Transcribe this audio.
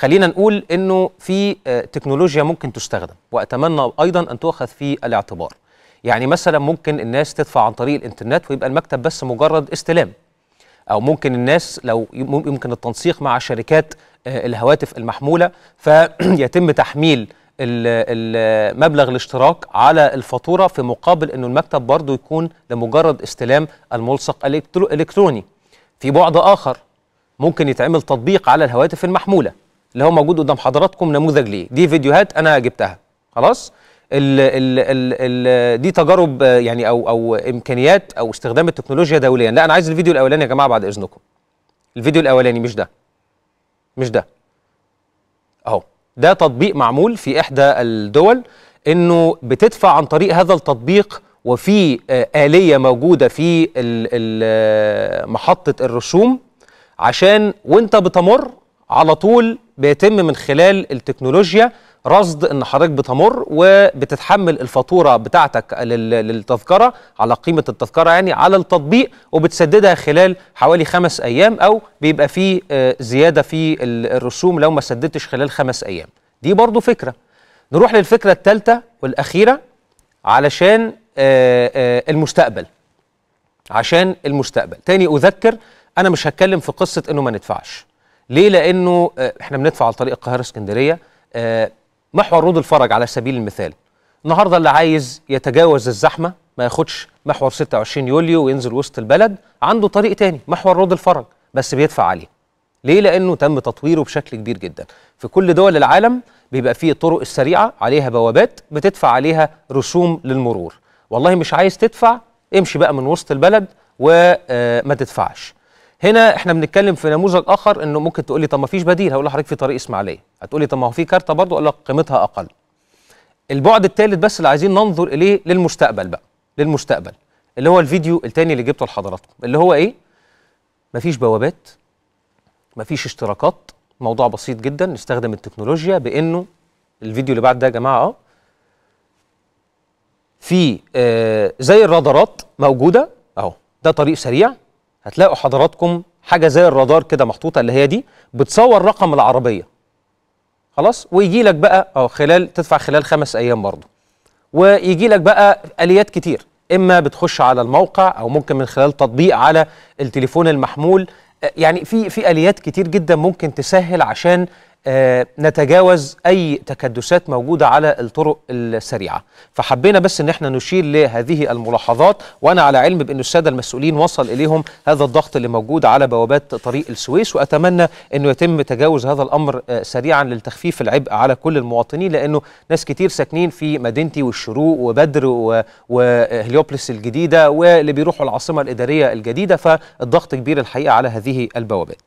خلينا نقول انه في آه، تكنولوجيا ممكن تستخدم واتمنى ايضا ان تؤخذ في الاعتبار يعني مثلا ممكن الناس تدفع عن طريق الانترنت ويبقى المكتب بس مجرد استلام او ممكن الناس لو يمكن التنسيق مع شركات آه، الهواتف المحموله فيتم تحميل مبلغ الاشتراك على الفاتوره في مقابل انه المكتب برضه يكون لمجرد استلام الملصق الالكتروني في بعد اخر ممكن يتعمل تطبيق على الهواتف المحموله اللي هو موجود قدام حضراتكم نموذج ليه دي فيديوهات انا جبتها خلاص ال ال ال ال دي تجارب يعني او او امكانيات او استخدام التكنولوجيا دوليا لا انا عايز الفيديو الاولاني يا جماعه بعد اذنكم الفيديو الاولاني مش ده مش ده اهو ده تطبيق معمول في احدى الدول انه بتدفع عن طريق هذا التطبيق وفي آه، آلية موجودة في ال ال آه، محطة الرسوم عشان وانت بتمر على طول بيتم من خلال التكنولوجيا رصد ان حضرتك بتمر وبتتحمل الفاتوره بتاعتك للتذكره على قيمه التذكره يعني على التطبيق وبتسددها خلال حوالي خمس ايام او بيبقى فيه آه، زياده في الرسوم لو ما سددتش خلال خمس ايام دي برضو فكره نروح للفكره الثالثه والاخيره علشان آه، آه، المستقبل عشان المستقبل تاني اذكر انا مش هتكلم في قصه انه ما ندفعش ليه لانه آه، احنا بندفع على طريق القاهره اسكندريه آه، محور رود الفرج على سبيل المثال النهارده اللي عايز يتجاوز الزحمه ما ياخدش محور 26 يوليو وينزل وسط البلد عنده طريق تاني محور رود الفرج بس بيدفع عليه ليه لانه تم تطويره بشكل كبير جدا في كل دول العالم بيبقى فيه الطرق السريعه عليها بوابات بتدفع عليها رسوم للمرور والله مش عايز تدفع امشي بقى من وسط البلد وما آه، تدفعش هنا احنا بنتكلم في نموذج اخر انه ممكن تقول لي طب ما فيش بديل هقول لحضرتك في طريق اسماعيليه هتقول لي طب ما هو في كارته برضه اقول لك قيمتها اقل البعد الثالث بس اللي عايزين ننظر اليه للمستقبل بقى للمستقبل اللي هو الفيديو الثاني اللي جبته لحضراتكم اللي هو ايه مفيش بوابات مفيش اشتراكات موضوع بسيط جدا نستخدم التكنولوجيا بانه الفيديو اللي بعد ده يا جماعه اه في زي الرادارات موجوده اهو ده طريق سريع هتلاقوا حضراتكم حاجه زي الرادار كده محطوطه اللي هي دي بتصور رقم العربيه خلاص ويجي لك بقى اه خلال تدفع خلال خمس ايام برضه ويجي لك بقى اليات كتير اما بتخش على الموقع او ممكن من خلال تطبيق على التليفون المحمول آه، يعني في في اليات كتير جدا ممكن تسهل عشان آه، نتجاوز اي تكدسات موجوده على الطرق السريعه فحبينا بس ان احنا نشير لهذه الملاحظات وانا على علم بان الساده المسؤولين وصل اليهم هذا الضغط اللي موجود على بوابات طريق السويس واتمنى انه يتم تجاوز هذا الامر آه، سريعا للتخفيف العبء على كل المواطنين لانه ناس كتير ساكنين في مدينتي والشروق وبدر وهليوبلس الجديده واللي بيروحوا العاصمه الاداريه الجديده فالضغط كبير الحقيقه على هذه البوابات